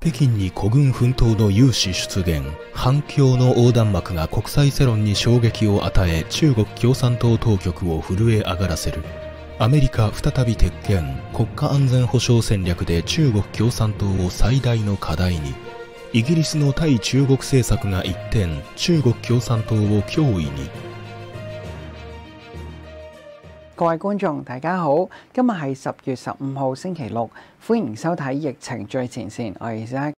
北京に孤軍奮闘の有志出現反共の横断幕が国際世論に衝撃を与え中国共産党当局を震え上がらせるアメリカ再び鉄拳国家安全保障戦略で中国共産党を最大の課題にイギリスの対中国政策が一転中国共産党を脅威に各位大家好，今日十月十五星期六，迎收睇疫情最前我 Zack。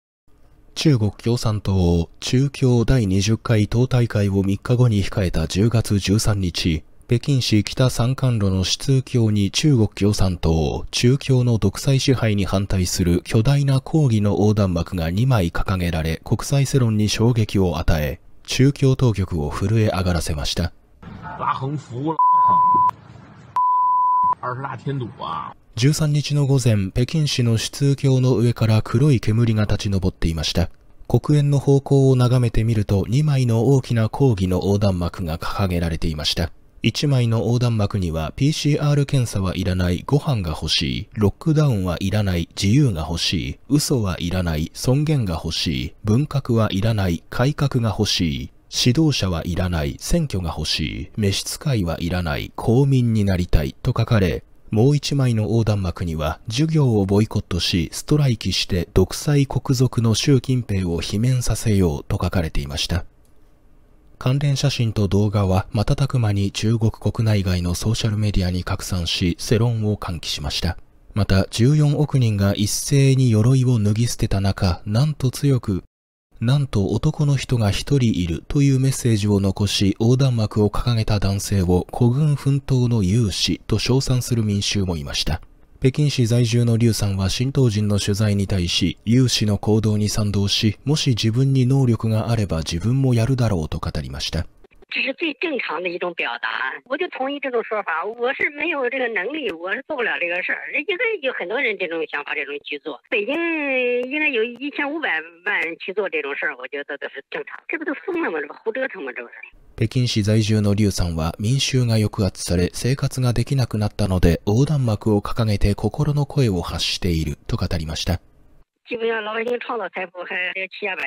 中国共産党中共第20回党大会を3日後に控えた10月13日、北京市北三環路の市通教に中国共産党、中共の独裁支配に反対する巨大な抗議の横断幕が2枚掲げられ、国際世論に衝撃を与え、中共当局を震え上がらせました。二十大天堵啊！13日の午前、北京市の出通橋の上から黒い煙が立ち上っていました。黒煙の方向を眺めてみると、2枚の大きな抗議の横断幕が掲げられていました。1枚の横断幕には PCR 検査はいらない、ご飯が欲しい、ロックダウンはいらない、自由が欲しい、嘘はいらない、尊厳が欲しい、文革はいらない、改革が欲しい、指導者はいらない、選挙が欲しい、召使いはいらない、公民になりたいと書かれ、もう一枚の横断幕には、授業をボイコットし、ストライキして独裁国賊の習近平を罷免させようと書かれていました。関連写真と動画は瞬く間に中国国内外のソーシャルメディアに拡散し、世論を喚起しました。また14億人が一斉に鎧を脱ぎ捨てた中、なんと強くなんと男の人が一人いるというメッセージを残し横断幕を掲げた男性を孤軍奮闘の勇士と称賛する民衆もいました。北京市在住の劉さんは新東人の取材に対し、有志の行動に賛同し、もし自分に能力があれば自分もやるだろうと語りました。这是最正常的一种表达，我就同意这种说法。我是没有这个能力，我是做不了这个事儿。应该有很多人这种想法，这种去做。北京应该有一千五百万人去做这种事儿，我觉得都是正常。这不都疯了吗？这不胡折腾吗？这不是。北京市在住の刘さんは民需が抑圧され生活ができなくなったので横断幕を掲げて心の声を発していると語りました。基本上老百姓创造财富还百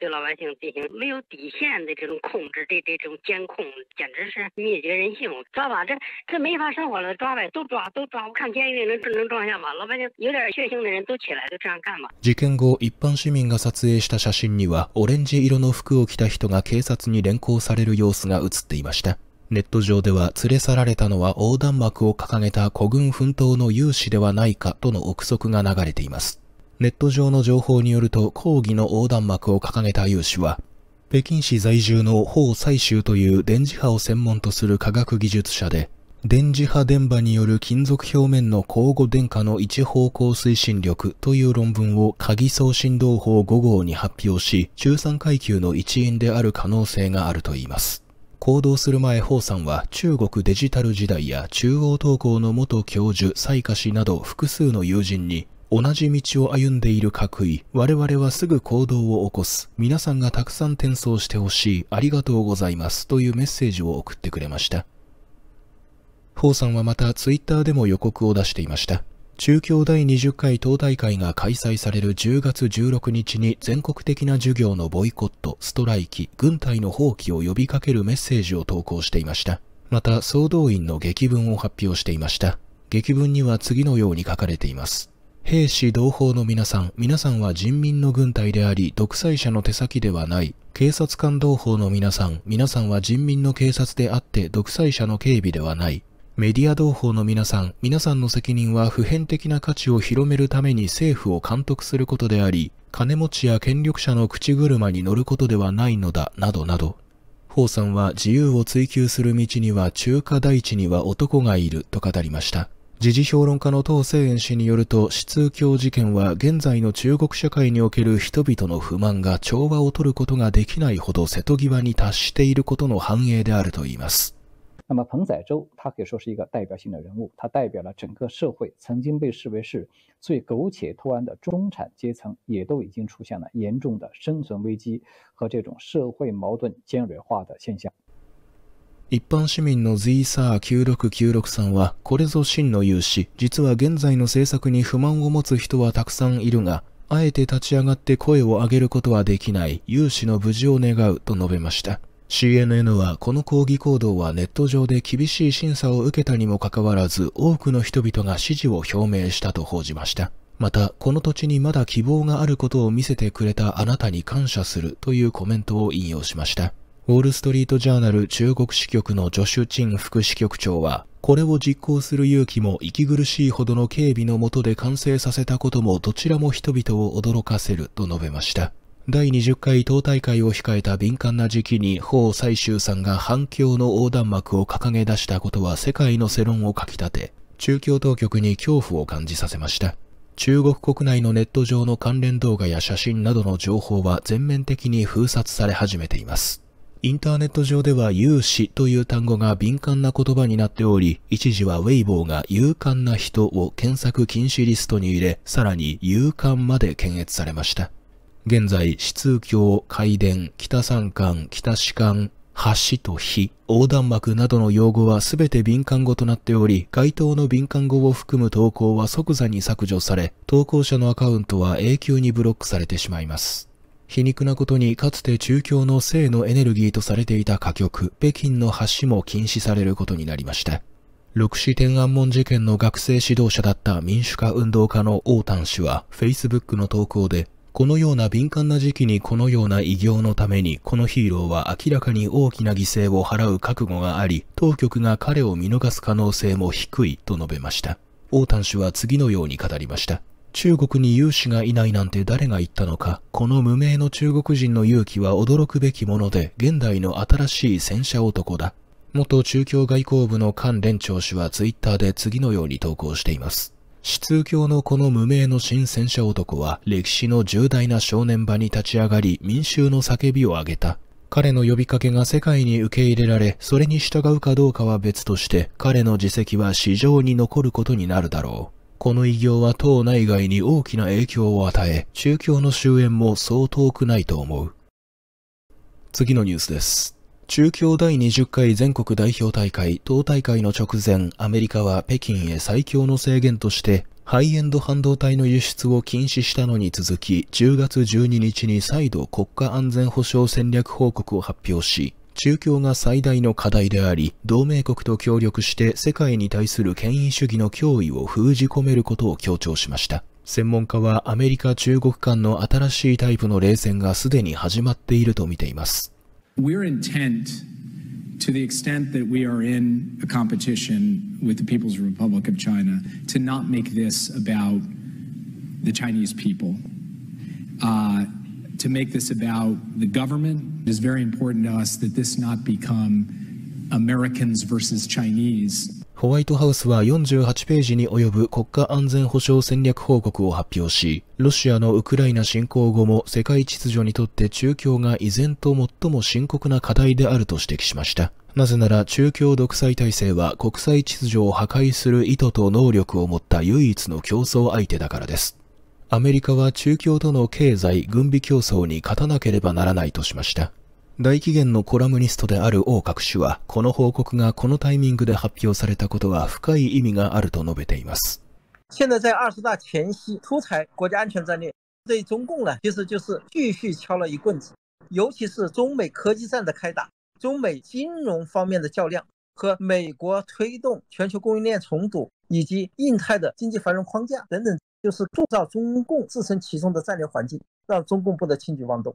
对老百姓进行没有底线的这种控制，这这种监控简直是灭绝人性，吧？这这没法生活了，抓呗，都抓都抓，我看监狱能能装下吗？老百姓有点血性的人都起来，都这样干事件後、一般市民が撮影した写真には、オレンジ色の服を着た人が警察に連行される様子が写っていました。ネット上では連れ去られたのは横断幕を掲げた孤軍奮闘の勇士ではないかとの憶測が流れています。ネット上の情報によると抗議の横断幕を掲げた有志は、北京市在住の法採集という電磁波を専門とする科学技術者で、電磁波電波による金属表面の交互電荷の一方向推進力という論文を鍵送振動法5号に発表し、中産階級の一員である可能性があるといいます。行動する前、法さんは中国デジタル時代や中央東高の元教授、蔡華氏など複数の友人に同じ道を歩んでいる各位、我々はすぐ行動を起こす。皆さんがたくさん転送してほしい。ありがとうございます。というメッセージを送ってくれました。ホーさんはまたツイッターでも予告を出していました。中京第20回党大会が開催される10月16日に全国的な授業のボイコット、ストライキ、軍隊の放棄を呼びかけるメッセージを投稿していました。また、総動員の激文を発表していました。激文には次のように書かれています。兵士同胞の皆さん、皆さんは人民の軍隊であり、独裁者の手先ではない。警察官同胞の皆さん、皆さんは人民の警察であって、独裁者の警備ではない。メディア同胞の皆さん、皆さんの責任は普遍的な価値を広めるために政府を監督することであり、金持ちや権力者の口車に乗ることではないのだ、などなど。ホさんは自由を追求する道には中華大地には男がいると語りました。時事評論家の唐清源氏によると、失通教事件は現在の中国社会における人々の不満が調和を取ることができないほど瀬戸際に達していることの反映であると言います。那么彭宰周，他可以说是一个代表性的人物，他代表了整个社会曾经被视为是最苟且偷安的中产阶层，也都已经出现了严重的生存危机和这种社会矛盾尖锐化的现象。一般市民の z サー9696さんは、これぞ真の勇士、実は現在の政策に不満を持つ人はたくさんいるが、あえて立ち上がって声を上げることはできない、勇士の無事を願うと述べました。CNN はこの抗議行動はネット上で厳しい審査を受けたにもかかわらず多くの人々が支持を表明したと報じました。また、この土地にまだ希望があることを見せてくれたあなたに感謝するというコメントを引用しました。ウォールストリートジャーナル中国支局のジョシュ・チン副支局長は、これを実行する勇気も息苦しいほどの警備の下で完成させたこともどちらも人々を驚かせると述べました。第20回党大会を控えた敏感な時期に、法最終さんが反響の横断幕を掲げ出したことは世界の世論をかき立て、中共当局に恐怖を感じさせました。中国国内のネット上の関連動画や写真などの情報は全面的に封殺され始めています。インターネット上では有志という単語が敏感な言葉になっており、一時はウェイボーが勇敢な人を検索禁止リストに入れ、さらに勇敢まで検閲されました。現在、四通橋、海殿、北三冠、北四冠、橋と火、横断幕などの用語は全て敏感語となっており、該当の敏感語を含む投稿は即座に削除され、投稿者のアカウントは永久にブロックされてしまいます。皮肉なことにかつて中共の性のエネルギーとされていた歌曲、北京の橋も禁止されることになりました。六四天安門事件の学生指導者だった民主化運動家の王丹氏は、Facebook の投稿で、このような敏感な時期にこのような偉業のために、このヒーローは明らかに大きな犠牲を払う覚悟があり、当局が彼を見逃す可能性も低いと述べました。王丹氏は次のように語りました。中国に勇士がいないなんて誰が言ったのか、この無名の中国人の勇気は驚くべきもので、現代の新しい戦車男だ。元中共外交部の関連長氏はツイッターで次のように投稿しています。死通教のこの無名の新戦車男は歴史の重大な正念場に立ち上がり民衆の叫びを上げた。彼の呼びかけが世界に受け入れられ、それに従うかどうかは別として、彼の自責は史上に残ることになるだろう。この偉業は党内外に大きな影響を与え、中共の終焉もそう遠くないと思う。次のニュースです。中共第20回全国代表大会、党大会の直前、アメリカは北京へ最強の制限として、ハイエンド半導体の輸出を禁止したのに続き、10月12日に再度国家安全保障戦略報告を発表し、中共が最大の課題であり、同盟国と協力して世界に対する権威主義の脅威を封じ込めることを強調しました。専門家はアメリカ中国間の新しいタイプの冷戦がすでに始まっていると見ています。We're intent to the extent that we are in a competition with the People's Republic of China to not make this about the Chinese people. Uh, to make this about the government. It is very important to us that this not become Americans versus Chinese. ホワイトハウスは48ページに及ぶ国家安全保障戦略報告を発表し、ロシアのウクライナ侵攻後も世界秩序にとって中共が依然と最も深刻な課題であると指摘しました。なぜなら中共独裁体制は国際秩序を破壊する意図と能力を持った唯一の競争相手だからです。アメリカは中共との経済、軍備競争に勝たなければならないとしました。大紀元のコラムニストである王各氏は、この報告がこのタイミングで発表されたことは深い意味があると述べています。現在在二十大前夕出台国家安全战略，对中共呢，其实就是继续敲了一棍子。尤其是中美科技战的开打，中美金融方面的较量和美国推动全球供应链重组以及印太的经济繁荣框架等等就是塑造中共自身其中的战略环境，让中共不得轻举妄动。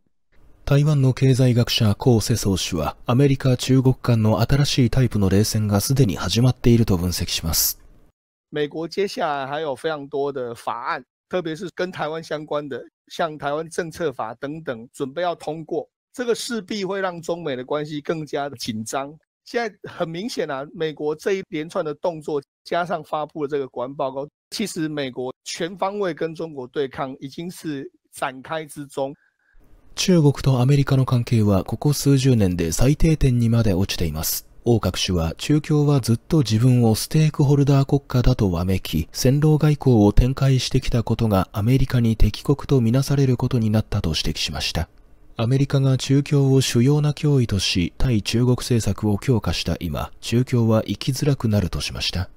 台湾の経済学者高氏は、アメリカ、中国間の新しいタイプの冷戦がすでに始まっていると分析します。美国接下来还有非常多的法案，特别是跟台湾相关的，像台湾政策法等等，准备要通过，这个势必会让中美的关系更加的紧张。现在很明显啊，美国这一连串的动作加上发布的这个国安报告，其实美国全方位跟中国对抗已经是展开之中。中国とアメリカの関係はここ数十年で最低点にまで落ちています。王各氏は中共はずっと自分をステークホルダー国家だとわめき、戦狼外交を展開してきたことがアメリカに敵国とみなされることになったと指摘しました。アメリカが中共を主要な脅威とし、対中国政策を強化した今、中共は生きづらくなるとしました。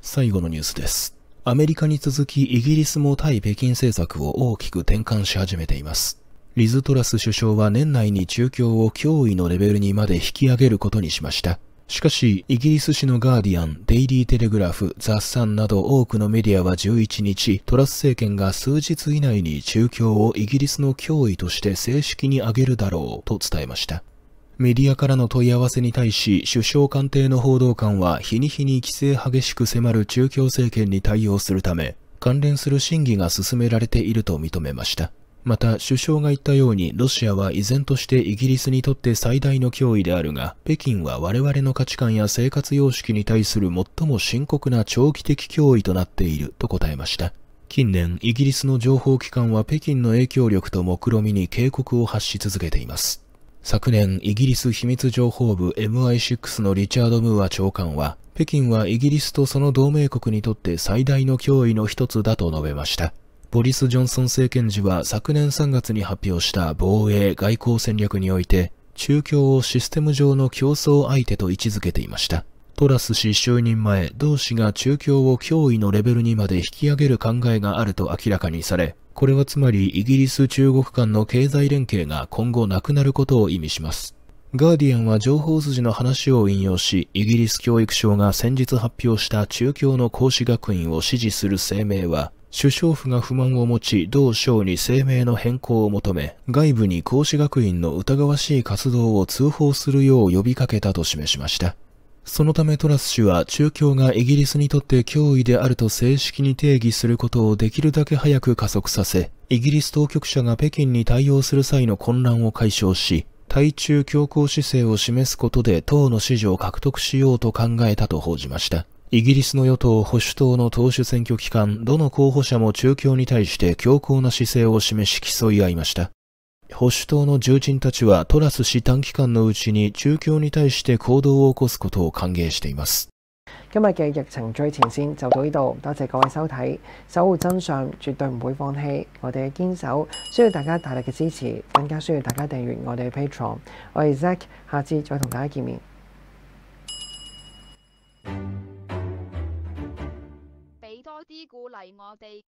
最後のニュースです。アメリカに続きイギリスも対北京政策を大きく転換し始めています。リズ・トラス首相は年内に中共を脅威のレベルにまで引き上げることにしました。しかし、イギリス紙のガーディアン、デイリー・テレグラフ、ザ・サンなど多くのメディアは11日、トラス政権が数日以内に中共をイギリスの脅威として正式に挙げるだろうと伝えました。メディアからの問い合わせに対し、首相官邸の報道官は日に日に規制激しく迫る中共政権に対応するため、関連する審議が進められていると認めました。また、首相が言ったように、ロシアは依然としてイギリスにとって最大の脅威であるが、北京は我々の価値観や生活様式に対する最も深刻な長期的脅威となっていると答えました。近年、イギリスの情報機関は北京の影響力と目論みに警告を発し続けています。昨年、イギリス秘密情報部 MI6 のリチャード・ムーア長官は、北京はイギリスとその同盟国にとって最大の脅威の一つだと述べました。ボリス・ジョンソン政権時は昨年3月に発表した防衛外交戦略において、中共をシステム上の競争相手と位置づけていました。トラス氏就任前、同氏が中共を脅威のレベルにまで引き上げる考えがあると明らかにされ、これはつまりイギリス中国間の経済連携が今後なくなることを意味します。ガーディアンは情報筋の話を引用し、イギリス教育省が先日発表した中共の講師学院を支持する声明は、首相府が不満を持ち、同省に声明の変更を求め、外部に孔子学院の疑わしい活動を通報するよう呼びかけたと示しました。そのためトラス氏は中共がイギリスにとって脅威であると正式に定義することをできるだけ早く加速させ、イギリス当局者が北京に対応する際の混乱を解消し、対中強硬姿勢を示すことで党の支持を獲得しようと考えたと報じました。イギリスの与党保守党の党首選挙期間、どの候補者も中共に対して強硬な姿勢を示し競い合いました。保守党の重鎮たちはトラス氏短期間のうちに中共に対して行動を起こすことを歓迎しています。今日嘅疫情最前線就到呢度，多謝各位收睇，守護真相絕對唔會放棄，我哋嘅堅守需要大家大力嘅支持，更加需要大家訂閱我哋嘅 Patreon。我係 Zack，下次再同大家見面。啲鼓励我哋。